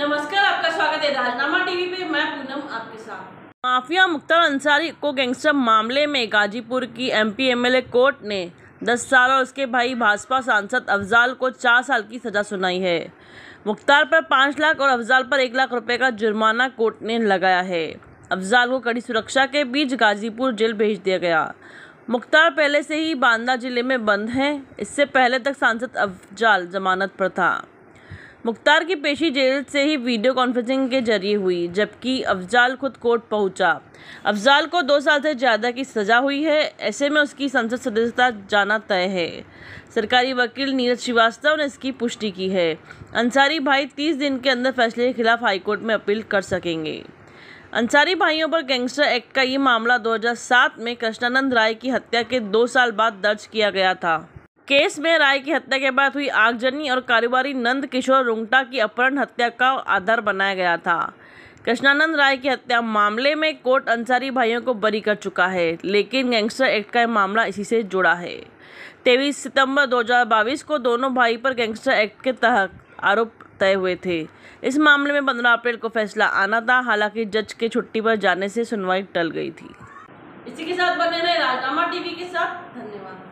नमस्कार आपका स्वागत है राजनामा टीवी पे मैं पूनम आपके साथ माफिया मुख्तार अंसारी को गैंगस्टर मामले में गाजीपुर की एमपी एमएलए कोर्ट ने 10 साल और उसके भाई भाजपा सांसद अफजाल को चार साल की सज़ा सुनाई है मुख्तार पर पाँच लाख और अफजाल पर एक लाख रुपए का जुर्माना कोर्ट ने लगाया है अफजाल को कड़ी सुरक्षा के बीच गाजीपुर जेल भेज दिया गया मुख्तार पहले से ही बांदा जिले में बंद हैं इससे पहले तक सांसद अफजाल जमानत पर था मुख्तार की पेशी जेल से ही वीडियो कॉन्फ्रेंसिंग के जरिए हुई जबकि अफजाल खुद कोर्ट पहुंचा अफजाल को दो साल से ज़्यादा की सज़ा हुई है ऐसे में उसकी संसद सदस्यता जाना तय है सरकारी वकील नीरज श्रीवास्तव ने इसकी पुष्टि की है अंसारी भाई तीस दिन के अंदर फैसले के खिलाफ हाईकोर्ट में अपील कर सकेंगे अंसारी भाइयों पर गैंगस्टर एक्ट का ये मामला 2007 में कृष्णानंद राय की हत्या के दो साल बाद दर्ज किया गया था केस में राय की हत्या के बाद हुई आगजनी और कारोबारी नंद किशोर रुंगटा की अपहरण हत्या का आधार बनाया गया था कृष्णानंद राय की हत्या मामले में कोर्ट अंसारी भाइयों को बरी कर चुका है लेकिन गैंगस्टर एक्ट का मामला इसी से जुड़ा है तेईस सितंबर 2022 को दोनों भाई पर गैंगस्टर एक्ट के तहत आरोप तय हुए थे इस मामले में 15 अप्रैल को फैसला आना था हालांकि जज के छुट्टी पर जाने से सुनवाई टल गई थी इसी के साथ बने रहे राजनामा टीवी के साथ धन्यवाद